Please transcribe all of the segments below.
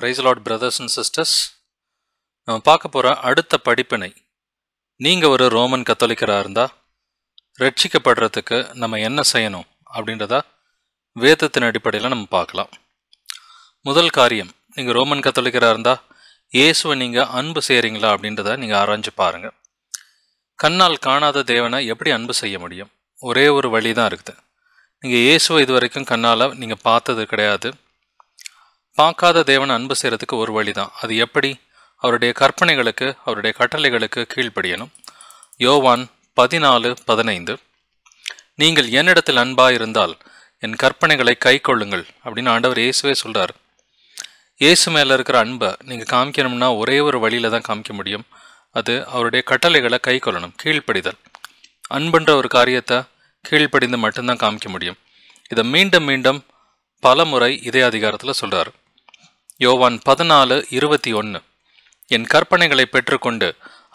Price lord brothers and sisters நம்ம பார்க்க போகிற அடுத்த படிப்பினை நீங்கள் ஒரு ரோமன் கத்தோலிக்கராக இருந்தால் ரட்சிக்கப்படுறதுக்கு நம்ம என்ன செய்யணும் அப்படின்றத வேதத்தின் அடிப்படையில் நம்ம பார்க்கலாம் முதல் காரியம் நீங்கள் ரோமன் கத்தோலிக்கராக இருந்தால் இயேசுவை நீங்கள் அன்பு செய்கிறீங்களா அப்படின்றத நீங்கள் ஆராய்ஞ்சு பாருங்கள் கண்ணால் காணாத தேவனை எப்படி அன்பு செய்ய முடியும் ஒரே ஒரு வழி தான் இருக்குது நீங்கள் இயேசுவை இது வரைக்கும் கண்ணால் நீங்கள் பார்த்தது கிடையாது பார்க்காத தேவன் அன்பு செய்கிறதுக்கு ஒரு வழி தான் அது எப்படி அவருடைய கற்பனைகளுக்கு அவருடைய கட்டளைகளுக்கு கீழ்ப்படியணும் யோவான் பதினாலு பதினைந்து நீங்கள் என்னிடத்தில் அன்பாக இருந்தால் என் கற்பனைகளை கை கொள்ளுங்கள் அப்படின்னு ஆண்டவர் இயேசுவே சொல்கிறார் இயேசு மேலே இருக்கிற அன்பை நீங்கள் காமிக்கணும்னா ஒரே ஒரு வழியில் தான் காமிக்க முடியும் அது அவருடைய கட்டளைகளை கை கொள்ளணும் கீழ்ப்படிதல் அன்புன்ற ஒரு காரியத்தை கீழ்ப்படிந்து மட்டும்தான் காமிக்க முடியும் இதை மீண்டும் மீண்டும் பல முறை இதே அதிகாரத்தில் சொல்கிறார் யோவான் பதினாலு இருபத்தி ஒன்று என் கற்பனைகளை பெற்றுக்கொண்டு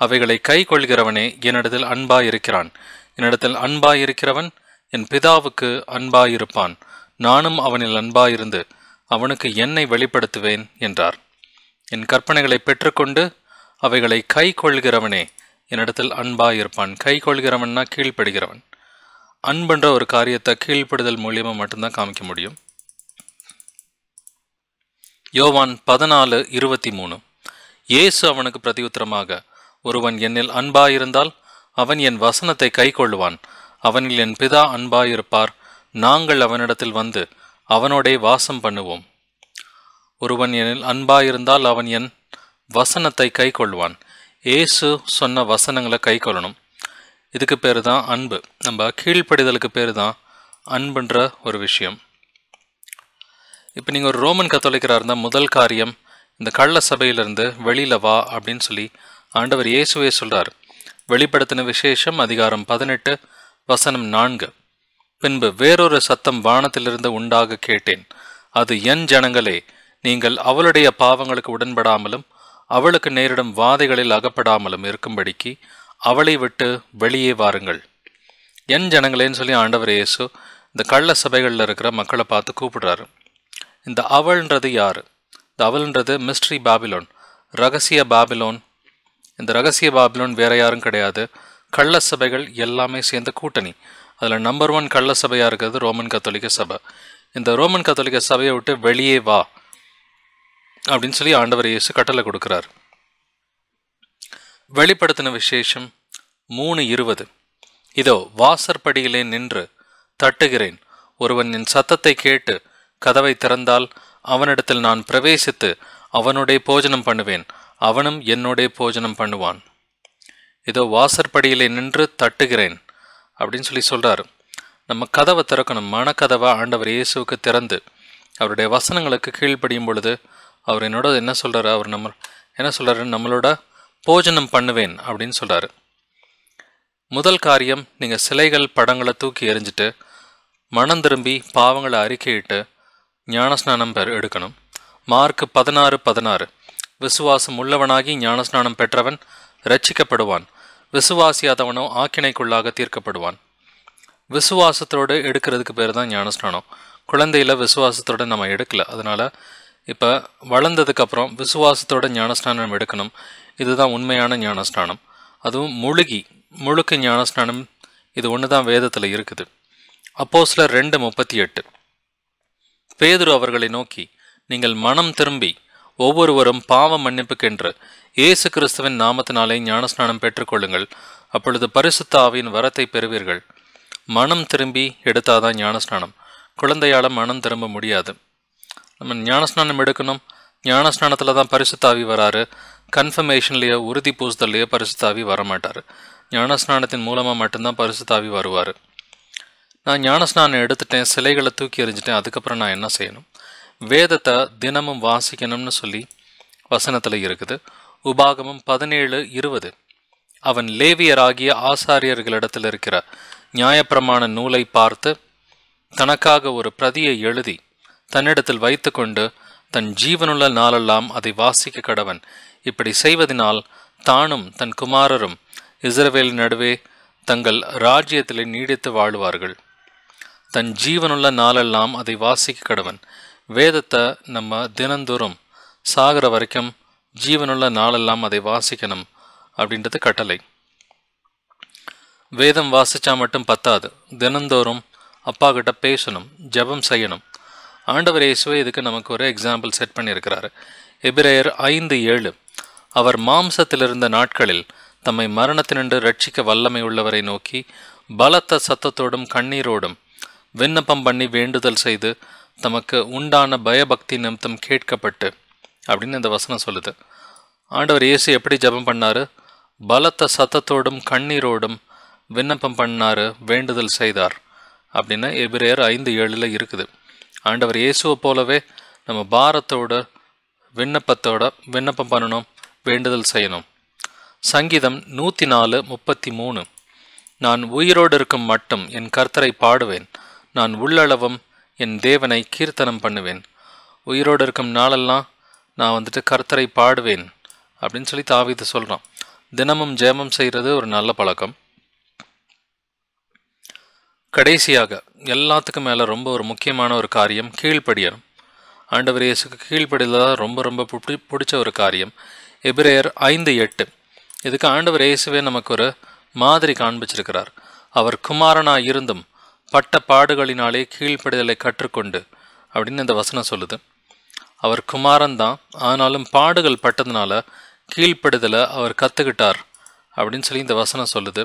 அவைகளை கை கொள்கிறவனே என்னிடத்தில் அன்பாயிருக்கிறான் என்னிடத்தில் அன்பாயிருக்கிறவன் என் பிதாவுக்கு அன்பாயிருப்பான் நானும் அவனில் அன்பாயிருந்து அவனுக்கு என்னை வெளிப்படுத்துவேன் என்றார் என் கற்பனைகளை பெற்றுக்கொண்டு அவைகளை கை கொள்கிறவனே என்னிடத்தில் அன்பாயிருப்பான் கை கொள்கிறவன்னா கீழ்ப்படுகிறவன் அன்புன்ற ஒரு காரியத்தை கீழ்ப்படுதல் மூலியமாக மட்டும்தான் காமிக்க முடியும் யோவான் பதினாலு இருபத்தி மூணு இயேசு அவனுக்கு பிரதியுத்தரமாக ஒருவன் என்னில் அன்பாயிருந்தால் அவன் என் வசனத்தை கொள்ளுவான் அவனில் என் பிதா அன்பாயிருப்பார் நாங்கள் அவனிடத்தில் வந்து அவனோடே வாசம் பண்ணுவோம் ஒருவன் என்னில் அன்பாயிருந்தால் அவன் என் வசனத்தை கைக்கொள்வான் ஏசு சொன்ன வசனங்களை கைக்கொள்ளணும் இதுக்கு பேர் தான் அன்பு நம்ம கீழ்ப்படிதலுக்கு பேர் தான் அன்புன்ற ஒரு விஷயம் இப்போ நீங்கள் ஒரு ரோமன் கத்தோலிக்கராக இருந்தால் முதல் காரியம் இந்த கள்ள சபையிலிருந்து வெளியில் வா அப்படின்னு சொல்லி ஆண்டவர் இயேசுவே சொல்கிறார் வெளிப்படுத்தின விசேஷம் அதிகாரம் பதினெட்டு வசனம் நான்கு பின்பு வேறொரு சத்தம் வானத்திலிருந்து உண்டாக கேட்டேன் அது என் ஜனங்களே நீங்கள் அவளுடைய பாவங்களுக்கு உடன்படாமலும் அவளுக்கு நேரிடும் வாதைகளில் அகப்படாமலும் இருக்கும்படிக்கு அவளை விட்டு வெளியே வாருங்கள் என் ஜனங்களேன்னு சொல்லி ஆண்டவர் இயேசு இந்த கள்ள சபைகளில் இருக்கிற மக்களை பார்த்து கூப்பிடுறாரு இந்த அவள்ன்றது யார் இந்த அவள்ன்றது மிஸ்ட்ரி பாபிலோன் ரகசிய பாபிலோன் இந்த ரகசிய பாபிலோன் வேற யாரும் கிடையாது கள்ள சபைகள் எல்லாமே சேர்ந்த கூட்டணி அதில் நம்பர் ஒன் கள்ள சபையாக இருக்கிறது ரோமன் கத்தோலிக்க சபை இந்த ரோமன் கத்தோலிக்க சபையை விட்டு வெளியே வா அப்படின்னு சொல்லி ஆண்டவர் இயேசு கட்டளை கொடுக்குறார் வெளிப்படுத்தின விசேஷம் மூணு இருபது இதோ வாசற்படியிலே நின்று தட்டுகிறேன் ஒருவன் என் சத்தத்தை கேட்டு கதவை திறந்தால் அவனிடத்தில் நான் பிரவேசித்து அவனுடைய போஜனம் பண்ணுவேன் அவனும் என்னுடைய போஜனம் பண்ணுவான் இதோ வாசற்படியிலே நின்று தட்டுகிறேன் அப்படின்னு சொல்லி சொல்கிறார் நம்ம கதவை திறக்கணும் மனக்கதவை ஆண்டவர் இயேசுவுக்கு திறந்து அவருடைய வசனங்களுக்கு கீழ்ப்படியும் பொழுது அவர் என்னோட என்ன சொல்கிறாரு அவர் நம்ம என்ன சொல்கிறாரு நம்மளோட போஜனம் பண்ணுவேன் அப்படின்னு சொல்கிறாரு முதல் காரியம் நீங்கள் சிலைகள் படங்களை தூக்கி எறிஞ்சிட்டு மனம் திரும்பி பாவங்களை அறிக்கையிட்டு ஞானஸ்நானம் பெற எடுக்கணும் மார்க் பதினாறு பதினாறு விசுவாசம் உள்ளவனாகி ஞானஸ்நானம் பெற்றவன் ரட்சிக்கப்படுவான் விசுவாசியாதவனோ ஆக்கினைக்குள்ளாக தீர்க்கப்படுவான் விசுவாசத்தோடு எடுக்கிறதுக்கு பேர் தான் ஞானஸ்நானம் குழந்தையில் விசுவாசத்தோடு நம்ம எடுக்கல அதனால் இப்போ வளர்ந்ததுக்கப்புறம் விசுவாசத்தோட ஞானஸ்நானம் எடுக்கணும் இதுதான் உண்மையான ஞானஸ்நானம் அதுவும் முழுகி முழுக்க ஞானஸ்நானம் இது ஒன்று தான் வேதத்தில் இருக்குது அப்போஸில் ரெண்டு முப்பத்தி எட்டு பேதுரு அவர்களை நோக்கி நீங்கள் மனம் திரும்பி ஒவ்வொருவரும் பாவ மன்னிப்புக்கென்று இயேசு கிறிஸ்துவின் நாமத்தினாலே ஞானஸ்நானம் பெற்றுக்கொள்ளுங்கள் அப்பொழுது பரிசுத்தாவின் வரத்தை பெறுவீர்கள் மனம் திரும்பி எடுத்தாதான் ஞானஸ்நானம் குழந்தையால் மனம் திரும்ப முடியாது நம்ம ஞானஸ்நானம் எடுக்கணும் ஞானஸ்நானத்தில் தான் பரிசுத்தாவி வராரு கன்ஃபர்மேஷன்லேயோ உறுதி பூசுதல்லையோ பரிசுத்தாவி வரமாட்டார் ஞானஸ்நானத்தின் மூலமாக மட்டும்தான் பரிசுத்தாவி வருவார் நான் ஞானஸ்நானம் எடுத்துட்டேன் சிலைகளை தூக்கி எறிஞ்சிட்டேன் அதுக்கப்புறம் நான் என்ன செய்யணும் வேதத்தை தினமும் வாசிக்கணும்னு சொல்லி வசனத்தில் இருக்குது உபாகமும் பதினேழு இருபது அவன் லேவியராகிய ஆசாரியர்களிடத்தில் இருக்கிற நியாயப்பிரமாண நூலை பார்த்து தனக்காக ஒரு பிரதியை எழுதி தன்னிடத்தில் வைத்துக்கொண்டு தன் ஜீவனுள்ள நாளெல்லாம் அதை வாசிக்க கடவன் இப்படி செய்வதனால் தானும் தன் குமாரரும் இஸ்ரவேல் நடுவே தங்கள் ராஜ்யத்திலே நீடித்து வாழ்வார்கள் தன் ஜீவனுள்ள நாளெல்லாம் அதை வாசிக்க கடவன் வேதத்தை நம்ம தினந்தோறும் சாகிற வரைக்கும் ஜீவனுள்ள நாளெல்லாம் அதை வாசிக்கணும் அப்படின்றது கட்டளை வேதம் வாசித்தா மட்டும் பத்தாது தினந்தோறும் அப்பா கிட்ட பேசணும் ஜபம் செய்யணும் ஆண்டவர் இயேசுவை இதுக்கு நமக்கு ஒரு எக்ஸாம்பிள் செட் பண்ணியிருக்கிறாரு எபிரேயர் ஐந்து ஏழு அவர் மாம்சத்திலிருந்த நாட்களில் தம்மை மரணத்தினின்று ரட்சிக்க வல்லமை உள்ளவரை நோக்கி பலத்த சத்தத்தோடும் கண்ணீரோடும் விண்ணப்பம் பண்ணி வேண்டுதல் செய்து தமக்கு உண்டான பயபக்தி நிமித்தம் கேட்கப்பட்டு அப்படின்னு இந்த வசனம் சொல்லுது ஆண்டவர் இயேசு எப்படி ஜபம் பண்ணார் பலத்த சத்தத்தோடும் கண்ணீரோடும் விண்ணப்பம் பண்ணார் வேண்டுதல் செய்தார் அப்படின்னு எபிரேயர் ஐந்து ஏழில் இருக்குது ஆண்டவர் இயேசுவை போலவே நம்ம பாரத்தோட விண்ணப்பத்தோட விண்ணப்பம் பண்ணணும் வேண்டுதல் செய்யணும் சங்கீதம் நூற்றி நாலு முப்பத்தி மூணு நான் உயிரோடு இருக்கும் மட்டும் என் கர்த்தரை பாடுவேன் நான் உள்ளளவும் என் தேவனை கீர்த்தனம் பண்ணுவேன் உயிரோடு இருக்கும் நாளெல்லாம் நான் வந்துட்டு கர்த்தரை பாடுவேன் அப்படின்னு சொல்லி தாவிதை சொல்கிறான் தினமும் ஜெபம் செய்கிறது ஒரு நல்ல பழக்கம் கடைசியாக எல்லாத்துக்கும் மேலே ரொம்ப ஒரு முக்கியமான ஒரு காரியம் கீழ்ப்படியணும் ஆண்டவர் இயேசுக்கு கீழ்ப்படிதான் தான் ரொம்ப ரொம்ப பிடி பிடிச்ச ஒரு காரியம் எபிரேயர் ஐந்து எட்டு இதுக்கு ஆண்டவர் இயேசுவே நமக்கு ஒரு மாதிரி காண்பிச்சிருக்கிறார் அவர் குமாரனாக இருந்தும் பட்ட பாடுகளினாலே கீழ்ப்படுதலை கற்றுக்கொண்டு அப்படின்னு இந்த வசனம் சொல்லுது அவர் குமாரன் தான் ஆனாலும் பாடுகள் பட்டதுனால கீழ்ப்படுதலை அவர் கற்றுக்கிட்டார் அப்படின்னு சொல்லி இந்த வசனம் சொல்லுது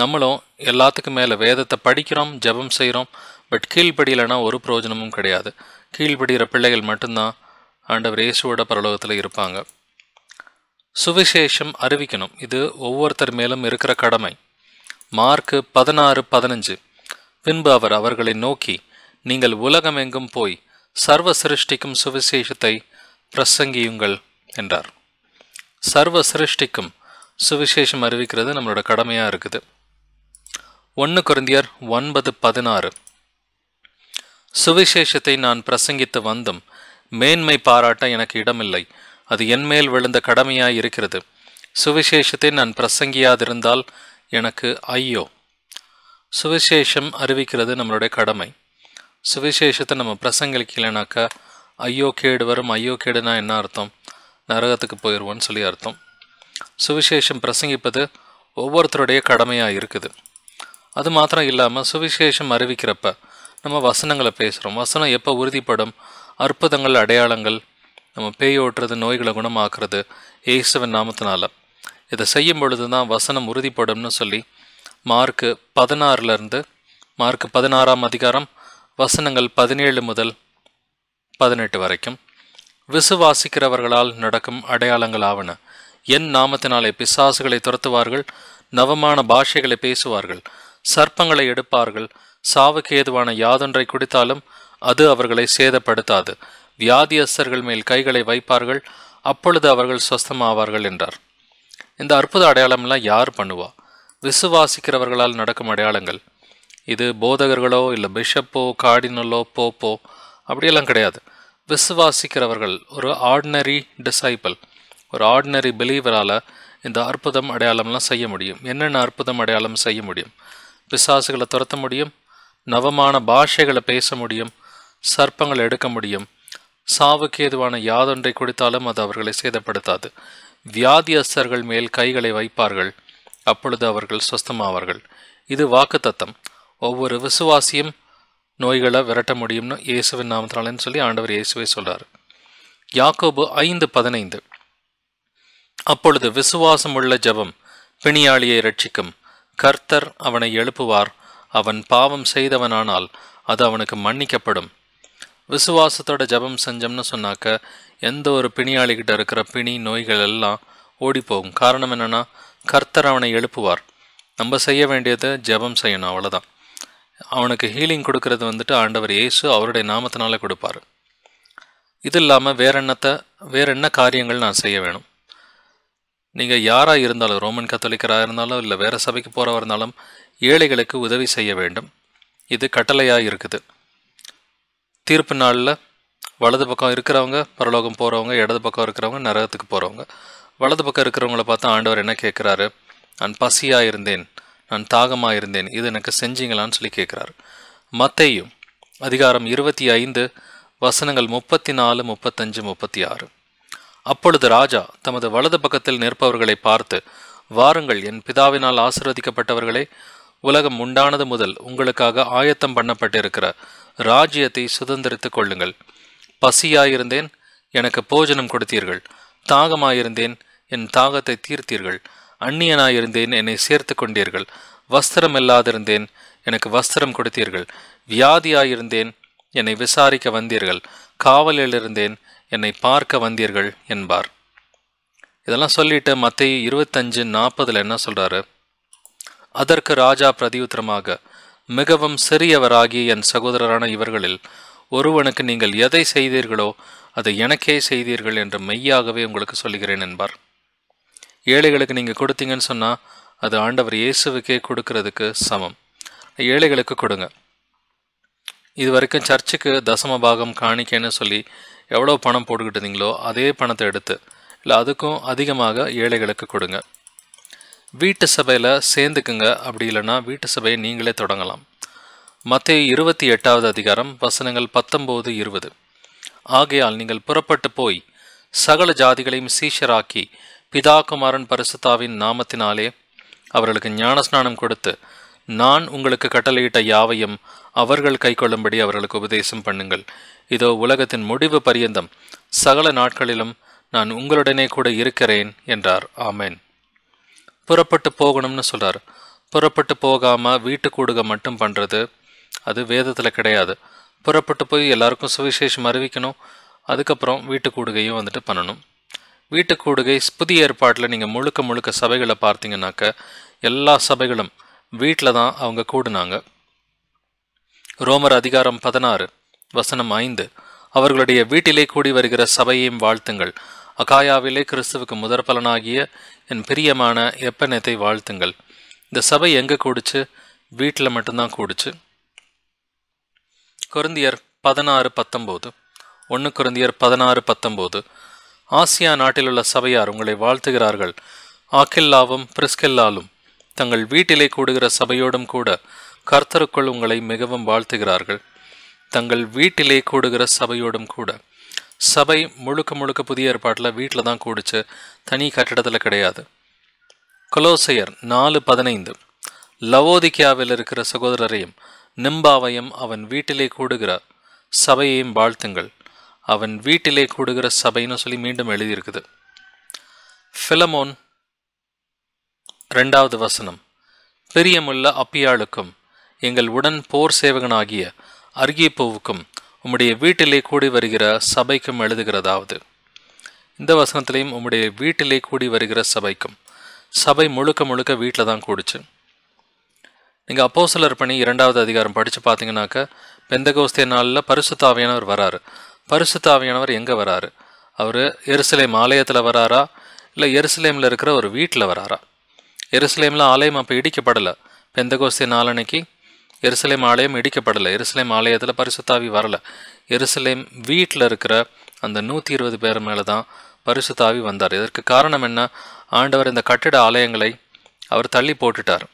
நம்மளும் எல்லாத்துக்கும் மேலே வேதத்தை படிக்கிறோம் ஜபம் செய்கிறோம் பட் கீழ்ப்படியலைன்னா ஒரு பிரயோஜனமும் கிடையாது கீழ்ப்படுகிற பிள்ளைகள் மட்டும்தான் ஆண்டவர் இயேசுவோட பரலோகத்தில் இருப்பாங்க சுவிசேஷம் அறிவிக்கணும் இது ஒவ்வொருத்தர் மேலும் இருக்கிற கடமை மார்க்கு பதினாறு பதினஞ்சு பின்பு அவர் அவர்களை நோக்கி நீங்கள் உலகமெங்கும் போய் சர்வ சிருஷ்டிக்கும் சுவிசேஷத்தை பிரசங்கியுங்கள் என்றார் சர்வ சிருஷ்டிக்கும் சுவிசேஷம் அறிவிக்கிறது நம்மளோட கடமையாக இருக்குது ஒன்று குருந்தியர் ஒன்பது பதினாறு சுவிசேஷத்தை நான் பிரசங்கித்து வந்தும் மேன்மை பாராட்ட எனக்கு இடமில்லை அது என்மேல் விழுந்த கடமையாய் இருக்கிறது சுவிசேஷத்தை நான் பிரசங்கியாதிருந்தால் எனக்கு ஐயோ சுவிசேஷம் அறிவிக்கிறது நம்மளுடைய கடமை சுவிசேஷத்தை நம்ம பிரசங்களிக்கலைனாக்கா ஐயோ கேடு வரும் ஐயோ கேடுனா என்ன அர்த்தம் நரகத்துக்கு போயிடுவோன்னு சொல்லி அர்த்தம் சுவிசேஷம் பிரசங்கிப்பது ஒவ்வொருத்தருடைய கடமையாக இருக்குது அது மாத்திரம் இல்லாமல் சுவிசேஷம் அறிவிக்கிறப்ப நம்ம வசனங்களை பேசுகிறோம் வசனம் எப்போ உறுதிப்படும் அற்புதங்கள் அடையாளங்கள் நம்ம பேய் ஓட்டுறது நோய்களை குணமாக்குறது இயேசுவின் நாமத்தினால இதை செய்யும் பொழுது தான் வசனம் உறுதிப்படும்னு சொல்லி மார்க்கு பதினாறுலேருந்து மார்க்கு பதினாறாம் அதிகாரம் வசனங்கள் பதினேழு முதல் பதினெட்டு வரைக்கும் விசுவாசிக்கிறவர்களால் நடக்கும் அடையாளங்கள் ஆவன என் நாமத்தினாலே பிசாசுகளை துரத்துவார்கள் நவமான பாஷைகளை பேசுவார்கள் சர்ப்பங்களை எடுப்பார்கள் சாவுக்கு ஏதுவான யாதொன்றை குடித்தாலும் அது அவர்களை சேதப்படுத்தாது வியாதியஸ்தர்கள் மேல் கைகளை வைப்பார்கள் அப்பொழுது அவர்கள் சொஸ்தமாவார்கள் என்றார் இந்த அற்புத அடையாளம்லாம் யார் பண்ணுவா விசுவாசிக்கிறவர்களால் நடக்கும் அடையாளங்கள் இது போதகர்களோ இல்லை பிஷப்போ கார்டினலோ போப்போ அப்படியெல்லாம் கிடையாது விசுவாசிக்கிறவர்கள் ஒரு ஆர்டினரி டிசைபிள் ஒரு ஆர்டினரி பிலீவரால் இந்த அற்புதம் அடையாளம்லாம் செய்ய முடியும் என்னென்ன அற்புதம் அடையாளம் செய்ய முடியும் பிசாசுகளை துரத்த முடியும் நவமான பாஷைகளை பேச முடியும் சர்ப்பங்களை எடுக்க முடியும் சாவுக்கு ஏதுவான யாதொன்றை கொடுத்தாலும் அது அவர்களை சேதப்படுத்தாது வியாதியஸ்தர்கள் மேல் கைகளை வைப்பார்கள் அப்பொழுது அவர்கள் சுஸ்தமாவார்கள் இது வாக்கு தத்தம் ஒவ்வொரு விசுவாசியும் நோய்களை விரட்ட முடியும்னு இயேசுவின் நாமத்தினாலன்னு சொல்லி ஆண்டவர் இயேசுவை சொல்கிறார் யாக்கோபு ஐந்து பதினைந்து அப்பொழுது விசுவாசம் உள்ள ஜபம் பிணியாளியை ரட்சிக்கும் கர்த்தர் அவனை எழுப்புவார் அவன் பாவம் செய்தவனானால் அது அவனுக்கு மன்னிக்கப்படும் விசுவாசத்தோட ஜபம் செஞ்சோம்னு சொன்னாக்க எந்த ஒரு பிணியாளிகிட்ட இருக்கிற பிணி நோய்கள் எல்லாம் ஓடி போகும் காரணம் என்னென்னா கர்த்தர் அவனை எழுப்புவார் நம்ம செய்ய வேண்டியதை ஜெபம் செய்யணும் அவ்வளோதான் அவனுக்கு ஹீலிங் கொடுக்கறது வந்துட்டு ஆண்டவர் இயேசு அவருடைய நாமத்தினால கொடுப்பார் இது இல்லாமல் வேற என்னத்தை வேற என்ன காரியங்கள் நான் செய்ய வேணும் நீங்கள் யாராக இருந்தாலும் ரோமன் கத்தோலிக்கராக இருந்தாலும் இல்லை வேறு சபைக்கு போகிறவா இருந்தாலும் ஏழைகளுக்கு உதவி செய்ய வேண்டும் இது கட்டளையாக இருக்குது தீர்ப்பு நாளில் வலது பக்கம் இருக்கிறவங்க பரலோகம் போகிறவங்க இடது பக்கம் இருக்கிறவங்க நரகத்துக்கு போகிறவங்க வலது பக்கம் இருக்கிறவங்கள பார்த்தா ஆண்டவர் என்ன கேட்குறாரு நான் பசியாக இருந்தேன் நான் தாகமாக இருந்தேன் இது எனக்கு செஞ்சீங்களான்னு சொல்லி கேட்குறாரு மத்தையும் அதிகாரம் இருபத்தி ஐந்து வசனங்கள் முப்பத்தி நாலு முப்பத்தஞ்சு முப்பத்தி ஆறு அப்பொழுது ராஜா தமது வலது பக்கத்தில் நிற்பவர்களை பார்த்து வாருங்கள் என் பிதாவினால் ஆசிர்வதிக்கப்பட்டவர்களே உலகம் உண்டானது முதல் உங்களுக்காக ஆயத்தம் பண்ணப்பட்டிருக்கிற ராஜ்யத்தை சுதந்திரித்துக் கொள்ளுங்கள் பசியாயிருந்தேன் எனக்கு போஜனம் கொடுத்தீர்கள் தாகமாயிருந்தேன் என் தாகத்தை தீர்த்தீர்கள் அந்நியனாயிருந்தேன் என்னை சேர்த்து கொண்டீர்கள் வஸ்திரம் இல்லாதிருந்தேன் எனக்கு வஸ்திரம் கொடுத்தீர்கள் வியாதியாயிருந்தேன் என்னை விசாரிக்க வந்தீர்கள் காவலில் இருந்தேன் என்னை பார்க்க வந்தீர்கள் என்பார் இதெல்லாம் சொல்லிட்டு மற்ற இருபத்தஞ்சு நாற்பதில் என்ன சொல்கிறாரு அதற்கு ராஜா பிரதியுத்தரமாக மிகவும் சிறியவராகிய என் சகோதரரான இவர்களில் ஒருவனுக்கு நீங்கள் எதை செய்தீர்களோ அதை எனக்கே செய்தீர்கள் என்று மெய்யாகவே உங்களுக்கு சொல்கிறேன் என்பார் ஏழைகளுக்கு நீங்கள் கொடுத்தீங்கன்னு சொன்னால் அது ஆண்டவர் இயேசுவுக்கே கொடுக்கறதுக்கு சமம் ஏழைகளுக்கு கொடுங்க இது வரைக்கும் சர்ச்சுக்கு தசம பாகம் காணிக்கைன்னு சொல்லி எவ்வளோ பணம் போட்டுக்கிட்டு இருந்தீங்களோ அதே பணத்தை எடுத்து இல்லை அதுக்கும் அதிகமாக ஏழைகளுக்கு கொடுங்க வீட்டு சபையில் சேர்ந்துக்குங்க அப்படி இல்லைன்னா வீட்டு சபையை நீங்களே தொடங்கலாம் மற்ற இருபத்தி எட்டாவது அதிகாரம் வசனங்கள் பத்தொம்போது இருபது ஆகையால் நீங்கள் புறப்பட்டு போய் சகல ஜாதிகளையும் சீஷராக்கி பிதாகுமாரன் பரிசுத்தாவின் நாமத்தினாலே அவர்களுக்கு ஞானஸ்நானம் கொடுத்து நான் உங்களுக்கு கட்டளையிட்ட யாவையும் அவர்கள் கைக்கொள்ளும்படி அவர்களுக்கு உபதேசம் பண்ணுங்கள் இதோ உலகத்தின் முடிவு பரியந்தம் சகல நாட்களிலும் நான் உங்களுடனே கூட இருக்கிறேன் என்றார் ஆமேன் புறப்பட்டு போகணும்னு சொல்கிறார் புறப்பட்டு போகாமல் வீட்டு கூடுக மட்டும் பண்ணுறது அது வேதத்தில் கிடையாது புறப்பட்டு போய் எல்லாருக்கும் சுவிசேஷம் அறிவிக்கணும் அதுக்கப்புறம் வீட்டு கூடுகையும் வந்துட்டு பண்ணணும் வீட்டுக்கூடுகை புதிய ஏற்பாட்டில் நீங்கள் முழுக்க முழுக்க சபைகளை பார்த்தீங்கன்னாக்க எல்லா சபைகளும் வீட்டில் தான் அவங்க கூடுனாங்க ரோமர் அதிகாரம் பதினாறு வசனம் ஐந்து அவர்களுடைய வீட்டிலே கூடி வருகிற சபையையும் வாழ்த்துங்கள் அகாயாவிலே கிறிஸ்துவுக்கு முதற்பலனாகிய என் பிரியமான எப்பனத்தை வாழ்த்துங்கள் இந்த சபை எங்கே கூடுச்சு வீட்டில் மட்டும்தான் கூடுச்சு குருந்தியர் பதினாறு பத்தொம்போது ஒன்று குருந்தியர் பதினாறு பத்தொம்போது ஆசியா நாட்டிலுள்ள சபையார் உங்களை வாழ்த்துகிறார்கள் ஆக்கில்லாவும் பிரிஸ்கெல்லாலும் தங்கள் வீட்டிலே கூடுகிற சபையோடும் கூட கர்த்தருக்குள் உங்களை மிகவும் வாழ்த்துகிறார்கள் தங்கள் வீட்டிலே கூடுகிற சபையோடும் கூட சபை முழுக்க முழுக்க புதிய ஏற்பாட்டில் வீட்டில் தான் கூடிச்சு தனி கட்டிடத்தில் கிடையாது கொலோசையர் நாலு பதினைந்து லவோதிக்கியாவில் இருக்கிற சகோதரரையும் நிம்பாவையும் அவன் வீட்டிலே கூடுகிற சபையையும் வாழ்த்துங்கள் அவன் வீட்டிலே கூடுகிற சபைன்னு சொல்லி மீண்டும் எழுதியிருக்குது ஃபிலமோன் ரெண்டாவது வசனம் பெரியமுள்ள அப்பியாளுக்கும் எங்கள் உடன் போர் சேவகனாகிய பூவுக்கும் உம்முடைய வீட்டிலே கூடி வருகிற சபைக்கும் எழுதுகிறதாவது இந்த வசனத்திலையும் உம்முடைய வீட்டிலே கூடி வருகிற சபைக்கும் சபை முழுக்க முழுக்க வீட்டில் தான் கூடிச்சு நீங்கள் அப்போ சிலர் பணி இரண்டாவது அதிகாரம் படித்து பார்த்தீங்கன்னாக்க பெந்தகோஸ்தே நாளில் பரிசுத்தாவியானவர் வராரு பரிசுத்தாவியானவர் எங்கே வராரு அவர் எருசலேம் ஆலயத்தில் வராரா இல்லை எருசலேமில் இருக்கிற ஒரு வீட்டில் வராரா எருசலேமில் ஆலயம் அப்போ இடிக்கப்படலை பெந்தகோஸ்தி நாளனைக்கு எருசலேம் ஆலயம் இடிக்கப்படலை எருசலேம் ஆலயத்தில் பரிசுத்தாவி வரலை எருசலேம் வீட்டில் இருக்கிற அந்த நூற்றி இருபது பேர் மேலே தான் பரிசுத்தாவி வந்தார் இதற்கு காரணம் என்ன ஆண்டவர் இந்த கட்டிட ஆலயங்களை அவர் தள்ளி போட்டுட்டார்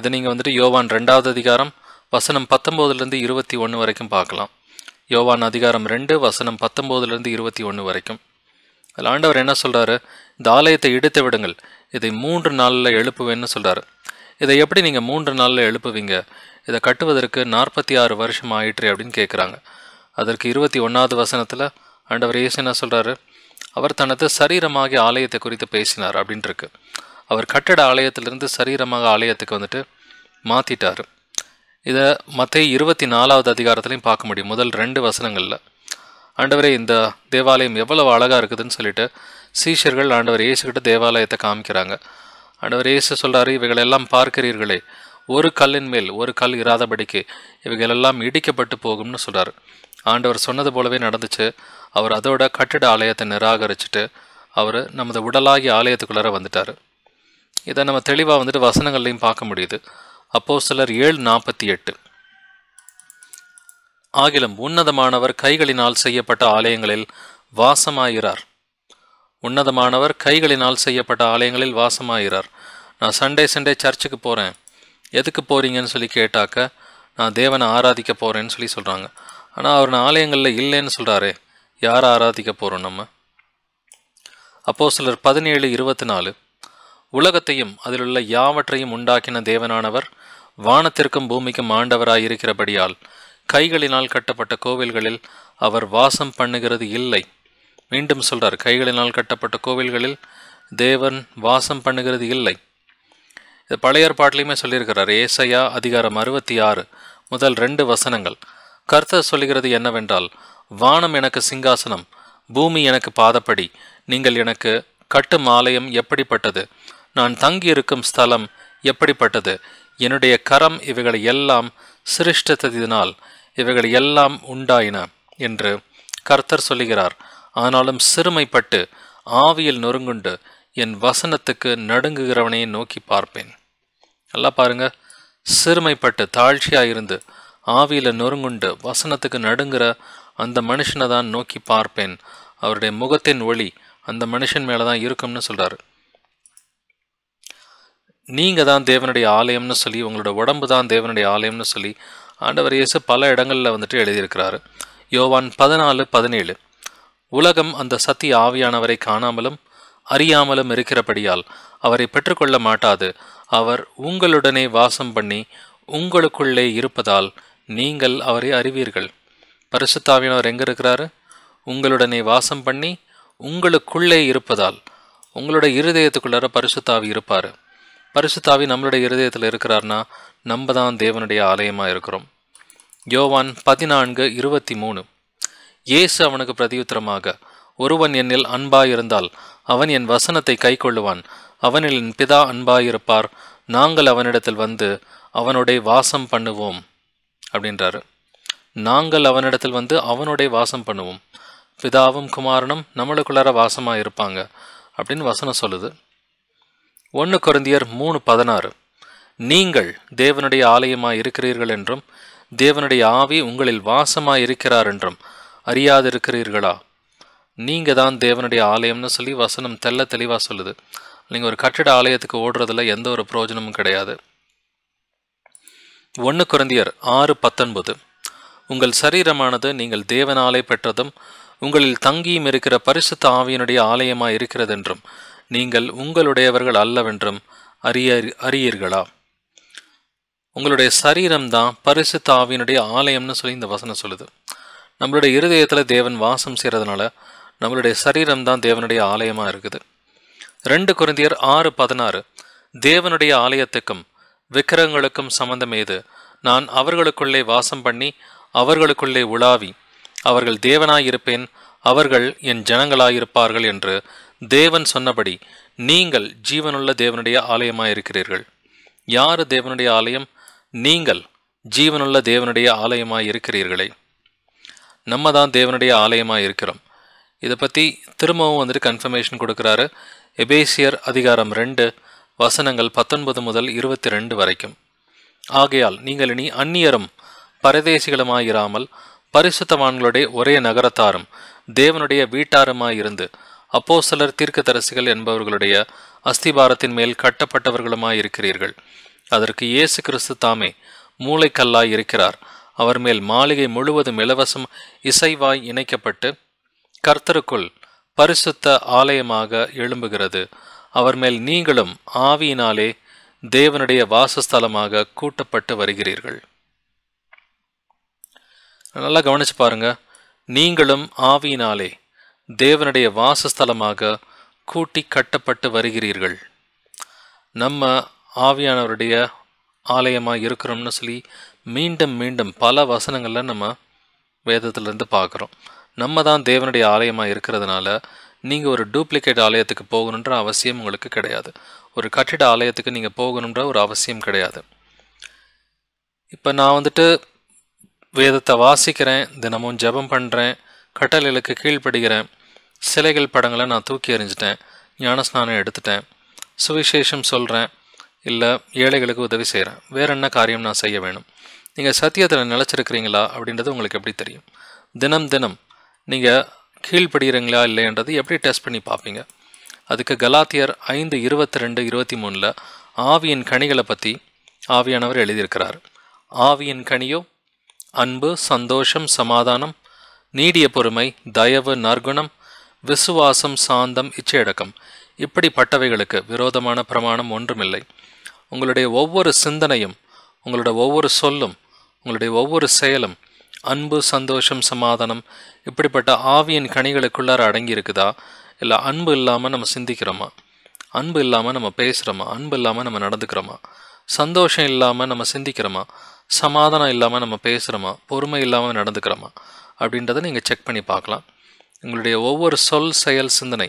இதை நீங்கள் வந்துட்டு யோவான் ரெண்டாவது அதிகாரம் வசனம் பத்தொம்போதுலேருந்து இருபத்தி ஒன்று வரைக்கும் பார்க்கலாம் யோவான் அதிகாரம் ரெண்டு வசனம் பத்தொம்போதுலேருந்து இருபத்தி ஒன்று வரைக்கும் அதில் ஆண்டவர் என்ன சொல்கிறாரு இந்த ஆலயத்தை இடித்து விடுங்கள் இதை மூன்று நாளில் எழுப்புவேன்னு சொல்கிறாரு இதை எப்படி நீங்கள் மூன்று நாளில் எழுப்புவீங்க இதை கட்டுவதற்கு நாற்பத்தி ஆறு வருஷம் ஆயிற்று அப்படின்னு கேட்குறாங்க அதற்கு இருபத்தி ஒன்றாவது வசனத்தில் ஆண்டவர் இயேசு என்ன சொல்கிறாரு அவர் தனது சரீரமாக ஆலயத்தை குறித்து பேசினார் அப்படின்ட்டுருக்கு அவர் கட்டட ஆலயத்திலிருந்து சரீரமாக ஆலயத்துக்கு வந்துட்டு மாற்றிட்டார் இதை மற்ற இருபத்தி நாலாவது அதிகாரத்துலையும் பார்க்க முடியும் முதல் ரெண்டு வசனங்களில் ஆண்டவரே இந்த தேவாலயம் எவ்வளவு அழகாக இருக்குதுன்னு சொல்லிட்டு சீஷர்கள் ஆண்டவர் இயேசுகிட்ட தேவாலயத்தை காமிக்கிறாங்க ஆண்டவர் இயேசு சொல்கிறாரு இவைகளெல்லாம் பார்க்கிறீர்களே ஒரு கல்லின் மேல் ஒரு கல் இராதபடிக்கு இவைகளெல்லாம் இடிக்கப்பட்டு போகும்னு சொல்கிறார் ஆண்டவர் சொன்னது போலவே நடந்துச்சு அவர் அதோட கட்டிட ஆலயத்தை நிராகரிச்சுட்டு அவர் நமது உடலாகி ஆலயத்துக்குள்ளார வந்துட்டார் இதை நம்ம தெளிவாக வந்துட்டு வசனங்கள்லையும் பார்க்க முடியுது அப்போ சிலர் ஏழு நாற்பத்தி எட்டு ஆகிலும் உன்னதமானவர் கைகளினால் செய்யப்பட்ட ஆலயங்களில் வாசமாயிறார் உன்னதமானவர் கைகளினால் செய்யப்பட்ட ஆலயங்களில் வாசமாயிறார் நான் சண்டே சண்டே சர்ச்சுக்கு போகிறேன் எதுக்கு போகிறீங்கன்னு சொல்லி கேட்டாக்க நான் தேவனை ஆராதிக்க போகிறேன்னு சொல்லி சொல்கிறாங்க ஆனால் அவர் நான் ஆலயங்களில் இல்லைன்னு சொல்கிறாரே யாரை ஆராதிக்க போகிறோம் நம்ம அப்போ சிலர் பதினேழு இருபத்தி நாலு உலகத்தையும் அதில் உள்ள யாவற்றையும் உண்டாக்கின தேவனானவர் வானத்திற்கும் பூமிக்கும் ஆண்டவராயிருக்கிறபடியால் கைகளினால் கட்டப்பட்ட கோவில்களில் அவர் வாசம் பண்ணுகிறது இல்லை மீண்டும் சொல்கிறார் கைகளினால் கட்டப்பட்ட கோவில்களில் தேவன் வாசம் பண்ணுகிறது இல்லை இது பழைய பாட்டிலையுமே சொல்லியிருக்கிறார் ஏசையா அதிகாரம் அறுபத்தி ஆறு முதல் ரெண்டு வசனங்கள் கர்த்தர் சொல்லுகிறது என்னவென்றால் வானம் எனக்கு சிங்காசனம் பூமி எனக்கு பாதப்படி நீங்கள் எனக்கு கட்டும் ஆலயம் எப்படிப்பட்டது நான் தங்கியிருக்கும் ஸ்தலம் எப்படிப்பட்டது என்னுடைய கரம் இவைகளை எல்லாம் சிருஷ்டித்ததினால் இவைகள் எல்லாம் உண்டாயின என்று கர்த்தர் சொல்லுகிறார் ஆனாலும் சிறுமைப்பட்டு ஆவியில் நொறுங்குண்டு என் வசனத்துக்கு நடுங்குகிறவனையே நோக்கி பார்ப்பேன் நல்லா பாருங்க சிறுமைப்பட்டு தாழ்ச்சியாக இருந்து ஆவியில் நொறுங்குண்டு வசனத்துக்கு நடுங்குற அந்த மனுஷனை தான் நோக்கி பார்ப்பேன் அவருடைய முகத்தின் ஒளி அந்த மனுஷன் மேலே தான் இருக்கும்னு சொல்கிறாரு நீங்கள் தான் தேவனுடைய ஆலயம்னு சொல்லி உங்களோட உடம்பு தான் தேவனுடைய ஆலயம்னு சொல்லி ஆண்டவர் இயேசு பல இடங்களில் வந்துட்டு எழுதியிருக்கிறாரு யோவான் பதினாலு பதினேழு உலகம் அந்த சத்திய ஆவியானவரை காணாமலும் அறியாமலும் இருக்கிறபடியால் அவரை பெற்றுக்கொள்ள மாட்டாது அவர் உங்களுடனே வாசம் பண்ணி உங்களுக்குள்ளே இருப்பதால் நீங்கள் அவரை அறிவீர்கள் பரிசுத்தாவியானவர் எங்கே இருக்கிறாரு உங்களுடனே வாசம் பண்ணி உங்களுக்குள்ளே இருப்பதால் உங்களோட இருதயத்துக்குள்ளார பரிசுத்தாவி இருப்பார் பரிசுத்தாவி நம்மளுடைய இருதயத்தில் இருக்கிறார்னா நம்ம தான் தேவனுடைய ஆலயமாக இருக்கிறோம் யோவான் பதினான்கு இருபத்தி மூணு இயேசு அவனுக்கு பிரதியுத்தரமாக ஒருவன் என்னில் அன்பாயிருந்தால் அவன் என் வசனத்தை கைக்கொள்ளுவான் அவனில் என் பிதா அன்பாயிருப்பார் நாங்கள் அவனிடத்தில் வந்து அவனுடைய வாசம் பண்ணுவோம் அப்படின்றாரு நாங்கள் அவனிடத்தில் வந்து அவனுடைய வாசம் பண்ணுவோம் பிதாவும் குமாரனும் நம்மளுக்குள்ளார வாசமாக இருப்பாங்க அப்படின்னு வசனம் சொல்லுது ஒன்று குருந்தியர் மூணு பதினாறு நீங்கள் தேவனுடைய ஆலயமாய் இருக்கிறீர்கள் என்றும் தேவனுடைய ஆவி உங்களில் வாசமாய் இருக்கிறார் என்றும் அறியாதிருக்கிறீர்களா நீங்கள் தான் தேவனுடைய ஆலயம்னு சொல்லி வசனம் தெல்ல தெளிவாக சொல்லுது நீங்கள் ஒரு கட்டிட ஆலயத்துக்கு ஓடுறதுல எந்த ஒரு பிரயோஜனமும் கிடையாது ஒன்று குறந்தியர் ஆறு பத்தொன்பது உங்கள் சரீரமானது நீங்கள் ஆலை பெற்றதும் உங்களில் தங்கியும் இருக்கிற பரிசுத்த ஆவியினுடைய ஆலயமாக இருக்கிறதென்றும் என்றும் நீங்கள் உங்களுடையவர்கள் அல்லவென்றும் அறிய அறியீர்களா உங்களுடைய சரீரம்தான் பரிசு தாவியினுடைய ஆலயம்னு சொல்லி இந்த வசனம் சொல்லுது நம்மளுடைய இருதயத்தில் தேவன் வாசம் செய்கிறதுனால நம்மளுடைய சரீரம் தான் தேவனுடைய ஆலயமாக இருக்குது ரெண்டு குருந்தியர் ஆறு பதினாறு தேவனுடைய ஆலயத்துக்கும் விக்கிரகங்களுக்கும் சம்பந்தம் ஏது நான் அவர்களுக்குள்ளே வாசம் பண்ணி அவர்களுக்குள்ளே உலாவி அவர்கள் தேவனாயிருப்பேன் அவர்கள் என் ஜனங்களாயிருப்பார்கள் என்று தேவன் சொன்னபடி நீங்கள் ஜீவனுள்ள தேவனுடைய ஆலயமாக இருக்கிறீர்கள் யார் தேவனுடைய ஆலயம் நீங்கள் ஜீவனுள்ள தேவனுடைய ஆலயமாக இருக்கிறீர்களே நம்ம தான் தேவனுடைய ஆலயமாக இருக்கிறோம் இதை பற்றி திரும்பவும் வந்துட்டு கன்ஃபர்மேஷன் கொடுக்குறாரு எபேசியர் அதிகாரம் ரெண்டு வசனங்கள் பத்தொன்பது முதல் இருபத்தி ரெண்டு வரைக்கும் ஆகையால் நீங்கள் இனி அந்நியரும் பரதேசிகளுமாயிராமல் பரிசுத்தவான்களுடைய ஒரே நகரத்தாரும் தேவனுடைய வீட்டாருமாயிருந்து அப்போ சிலர் தரசிகள் என்பவர்களுடைய அஸ்திபாரத்தின் மேல் கட்டப்பட்டவர்களுமாயிருக்கிறீர்கள் அதற்கு இயேசு கிறிஸ்து தாமே மூளைக்கல்லாய் இருக்கிறார் அவர் மேல் மாளிகை முழுவதும் இலவசம் இசைவாய் இணைக்கப்பட்டு கர்த்தருக்குள் பரிசுத்த ஆலயமாக எழும்புகிறது அவர் மேல் நீங்களும் ஆவியினாலே தேவனுடைய வாசஸ்தலமாக கூட்டப்பட்டு வருகிறீர்கள் நல்லா கவனிச்சு பாருங்க நீங்களும் ஆவியினாலே தேவனுடைய வாசஸ்தலமாக கூட்டி கட்டப்பட்டு வருகிறீர்கள் நம்ம ஆவியானவருடைய ஆலயமாக இருக்கிறோம்னு சொல்லி மீண்டும் மீண்டும் பல வசனங்களில் நம்ம வேதத்துலேருந்து பார்க்குறோம் நம்ம தான் தேவனுடைய ஆலயமாக இருக்கிறதுனால நீங்கள் ஒரு டூப்ளிகேட் ஆலயத்துக்கு போகணுன்ற அவசியம் உங்களுக்கு கிடையாது ஒரு கட்டிட ஆலயத்துக்கு நீங்கள் போகணுன்ற ஒரு அவசியம் கிடையாது இப்போ நான் வந்துட்டு வேதத்தை வாசிக்கிறேன் தினமும் ஜபம் பண்ணுறேன் கட்டளைகளுக்கு கீழ்ப்படுகிறேன் சிலைகள் படங்களை நான் தூக்கி எறிஞ்சிட்டேன் ஞானஸ்நானம் எடுத்துட்டேன் சுவிசேஷம் சொல்கிறேன் இல்லை ஏழைகளுக்கு உதவி செய்கிறேன் வேற என்ன காரியம் நான் செய்ய வேணும் நீங்கள் சத்தியத்தில் நிலச்சிருக்கிறீங்களா அப்படின்றது உங்களுக்கு எப்படி தெரியும் தினம் தினம் நீங்கள் கீழ்ப்படுகிறீங்களா இல்லைன்றது எப்படி டெஸ்ட் பண்ணி பார்ப்பீங்க அதுக்கு கலாத்தியர் ஐந்து இருபத்தி ரெண்டு இருபத்தி மூணில் ஆவியின் கனிகளை பற்றி ஆவியானவர் எழுதியிருக்கிறார் ஆவியின் கனியோ அன்பு சந்தோஷம் சமாதானம் நீடிய பொறுமை தயவு நற்குணம் விசுவாசம் சாந்தம் இச்சையடக்கம் இப்படிப்பட்டவைகளுக்கு விரோதமான பிரமாணம் ஒன்றுமில்லை உங்களுடைய ஒவ்வொரு சிந்தனையும் உங்களுடைய ஒவ்வொரு சொல்லும் உங்களுடைய ஒவ்வொரு செயலும் அன்பு சந்தோஷம் சமாதானம் இப்படிப்பட்ட ஆவியின் கனிகளுக்குள்ளார அடங்கி இருக்குதா இல்லை அன்பு இல்லாமல் நம்ம சிந்திக்கிறோமா அன்பு இல்லாமல் நம்ம பேசுகிறோமா அன்பு இல்லாமல் நம்ம நடந்துக்கிறோமா சந்தோஷம் இல்லாமல் நம்ம சிந்திக்கிறோமா சமாதானம் இல்லாமல் நம்ம பேசுகிறோமா பொறுமை இல்லாமல் நடந்துக்கிறோமா அப்படின்றத நீங்கள் செக் பண்ணி பார்க்கலாம் எங்களுடைய ஒவ்வொரு சொல் செயல் சிந்தனை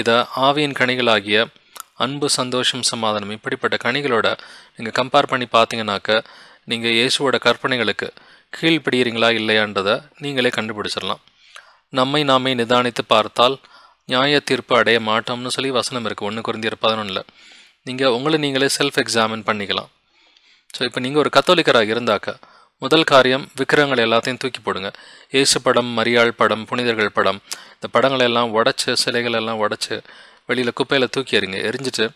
இதை ஆவியின் கனிகளாகிய அன்பு சந்தோஷம் சமாதானம் இப்படிப்பட்ட கனிகளோட நீங்கள் கம்பேர் பண்ணி பார்த்தீங்கன்னாக்க நீங்கள் இயேசுவோட கற்பனைகளுக்கு கீழ்ப்படுகிறீங்களா இல்லையான்றதை நீங்களே கண்டுபிடிச்சிடலாம் நம்மை நாமே நிதானித்து பார்த்தால் நியாய தீர்ப்பு அடைய மாட்டோம்னு சொல்லி வசனம் இருக்குது ஒன்று குறைந்தியர் பதினொன்றில் நீங்கள் உங்களை நீங்களே செல்ஃப் எக்ஸாமின் பண்ணிக்கலாம் ஸோ இப்போ நீங்கள் ஒரு கத்தோலிக்கராக இருந்தாக்கா முதல் காரியம் விக்கிரகங்கள் எல்லாத்தையும் தூக்கி போடுங்க இயேசு படம் மரியாள் படம் புனிதர்கள் படம் இந்த படங்களை எல்லாம் உடச்சி சிலைகள் எல்லாம் உடச்சி வெளியில் குப்பையில் தூக்கி எறிங்க எரிஞ்சிட்டு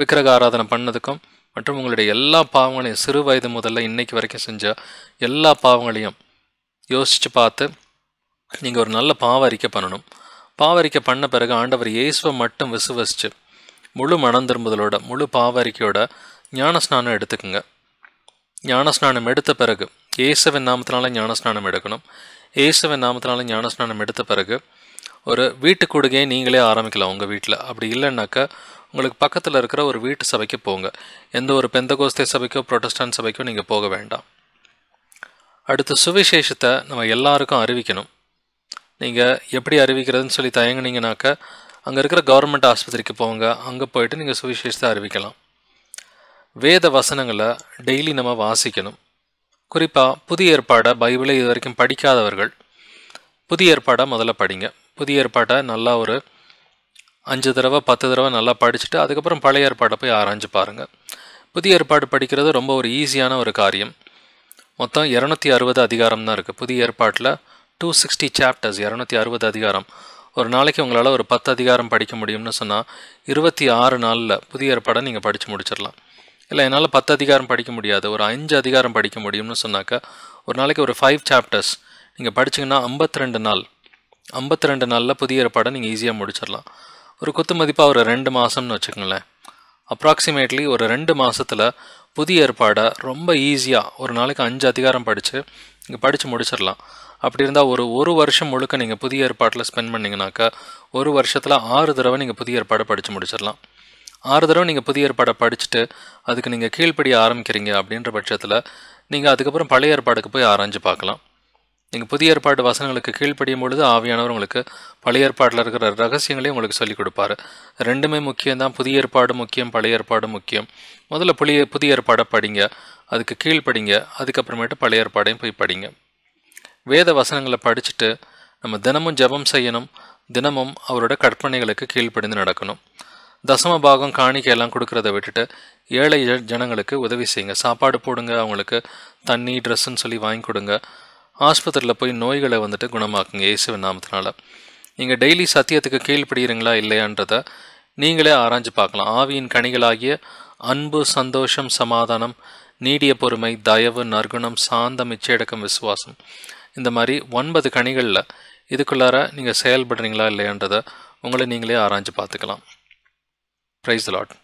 விக்கிரக ஆராதனை பண்ணதுக்கும் மற்றும் உங்களுடைய எல்லா பாவங்களையும் சிறு வயது முதல்ல இன்றைக்கு வரைக்கும் செஞ்ச எல்லா பாவங்களையும் யோசித்து பார்த்து நீங்கள் ஒரு நல்ல பாவரிக்கை பண்ணணும் பாவரிக்கை பண்ண பிறகு ஆண்டவர் இயேசுவை மட்டும் விசுவசிச்சு முழு மனம் திரும்புதலோட முழு பாவரிக்கையோட ஞானஸ்நானம் எடுத்துக்குங்க ஞானஸ்நானம் எடுத்த பிறகு യേശവൻ நாமத்தினால ஞானஸ்நானம் எடுக்கணும் യേശവൻ நாமத்தினால ஞானஸ்நானம் எடுத்த பிறகு ஒரு வீட்டு கொடுகையை நீங்களே ஆரம்பிக்கலாம் உங்கள் வீட்டில் அப்படி இல்லைன்னாக்கா உங்களுக்கு பக்கத்தில் இருக்கிற ஒரு வீட்டு சபைக்கு போங்க எந்த ஒரு பெந்தகோஸ்தே சபைக்கோ ப்ரொட்டஸ்டான்ட் சபைக்கோ நீங்கள் போக வேண்டாம் அடுத்து சுவிசேஷத்தை நம்ம எல்லாருக்கும் அறிவிக்கணும் நீங்கள் எப்படி அறிவிக்கிறதுன்னு சொல்லி தயங்குனீங்கனாக்கா அங்கே இருக்கிற கவர்மெண்ட் ஆஸ்பத்திரிக்கு போங்க அங்கே போயிட்டு நீங்கள் சுவிசேஷத்தை அறிவிக்கலாம் வேத வசனங்களை டெய்லி நம்ம வாசிக்கணும் குறிப்பாக புதிய ஏற்பாடை பைபிளை இது வரைக்கும் படிக்காதவர்கள் புதிய ஏற்பாடை முதல்ல படிங்க புதிய ஏற்பாட்டை நல்லா ஒரு அஞ்சு தடவை பத்து தடவை நல்லா படிச்சுட்டு அதுக்கப்புறம் பழைய ஏற்பாடை போய் ஆராய்ஞ்சு பாருங்கள் புதிய ஏற்பாடு படிக்கிறது ரொம்ப ஒரு ஈஸியான ஒரு காரியம் மொத்தம் இரநூத்தி அறுபது அதிகாரம் தான் இருக்குது புதிய ஏற்பாட்டில் டூ சிக்ஸ்டி சாப்டர்ஸ் இரநூத்தி அறுபது அதிகாரம் ஒரு நாளைக்கு உங்களால் ஒரு பத்து அதிகாரம் படிக்க முடியும்னு சொன்னால் இருபத்தி ஆறு நாளில் புதிய ஏற்பாடை நீங்கள் படித்து முடிச்சிடலாம் இல்லை என்னால் பத்து அதிகாரம் படிக்க முடியாது ஒரு அஞ்சு அதிகாரம் படிக்க முடியும்னு சொன்னாக்கா ஒரு நாளைக்கு ஒரு ஃபைவ் சாப்டர்ஸ் நீங்கள் படிச்சிங்கன்னா ஐம்பத்தி ரெண்டு நாள் ஐம்பத்தி ரெண்டு நாளில் புதிய படம் நீங்கள் ஈஸியாக முடிச்சிடலாம் ஒரு குத்து மதிப்பாக ஒரு ரெண்டு மாதம்னு வச்சுக்கோங்களேன் அப்ராக்சிமேட்லி ஒரு ரெண்டு மாதத்தில் புதிய ஏற்பாடை ரொம்ப ஈஸியாக ஒரு நாளைக்கு அஞ்சு அதிகாரம் படித்து நீங்கள் படித்து முடிச்சிடலாம் அப்படி இருந்தால் ஒரு ஒரு வருஷம் முழுக்க நீங்கள் புதிய ஏற்பாட்டில் ஸ்பெண்ட் பண்ணிங்கனாக்கா ஒரு வருஷத்தில் ஆறு தடவை நீங்கள் புதிய ஏற்பாடை படித்து முடிச்சிடலாம் ஆறு தடவை நீங்கள் புதிய ஏற்பாடை படிச்சுட்டு அதுக்கு நீங்கள் கீழ்ப்படிய ஆரம்பிக்கிறீங்க அப்படின்ற பட்சத்தில் நீங்கள் அதுக்கப்புறம் பழைய ஏற்பாடுக்கு போய் ஆராய்ஞ்சு பார்க்கலாம் நீங்கள் புதிய ஏற்பாடு வசனங்களுக்கு கீழ்ப்படியும் பொழுது ஆவியானவர் உங்களுக்கு பழைய ஏற்பாட்டில் இருக்கிற ரகசியங்களையும் உங்களுக்கு சொல்லிக் கொடுப்பார் ரெண்டுமே முக்கியம்தான் புதிய ஏற்பாடு முக்கியம் பழைய ஏற்பாடு முக்கியம் முதல்ல புளிய புதிய ஏற்பாடை படிங்க அதுக்கு கீழ்ப்படிங்க அதுக்கப்புறமேட்டு பழைய ஏற்பாடையும் போய் படிங்க வேத வசனங்களை படிச்சுட்டு நம்ம தினமும் ஜபம் செய்யணும் தினமும் அவரோட கற்பனைகளுக்கு கீழ்ப்படிந்து நடக்கணும் தசம பாகம் காணிக்கை எல்லாம் கொடுக்கறத விட்டுட்டு ஏழை ஜனங்களுக்கு உதவி செய்யுங்க சாப்பாடு போடுங்க அவங்களுக்கு தண்ணி ட்ரெஸ்ஸுன்னு சொல்லி வாங்கி கொடுங்க ஆஸ்பத்திரியில் போய் நோய்களை வந்துட்டு குணமாக்குங்க இயேசுவின் நாமத்தினால நீங்கள் டெய்லி சத்தியத்துக்கு கீழ்ப்படுகிறீங்களா இல்லையான்றத நீங்களே ஆராய்ஞ்சு பார்க்கலாம் ஆவியின் கனிகளாகிய அன்பு சந்தோஷம் சமாதானம் நீடிய பொறுமை தயவு நற்குணம் சாந்தம் இச்சையடக்கம் விசுவாசம் இந்த மாதிரி ஒன்பது கனிகளில் இதுக்குள்ளார நீங்கள் செயல்படுறீங்களா இல்லையான்றதை உங்களை நீங்களே ஆராய்ஞ்சு பார்த்துக்கலாம் Praise the Lord.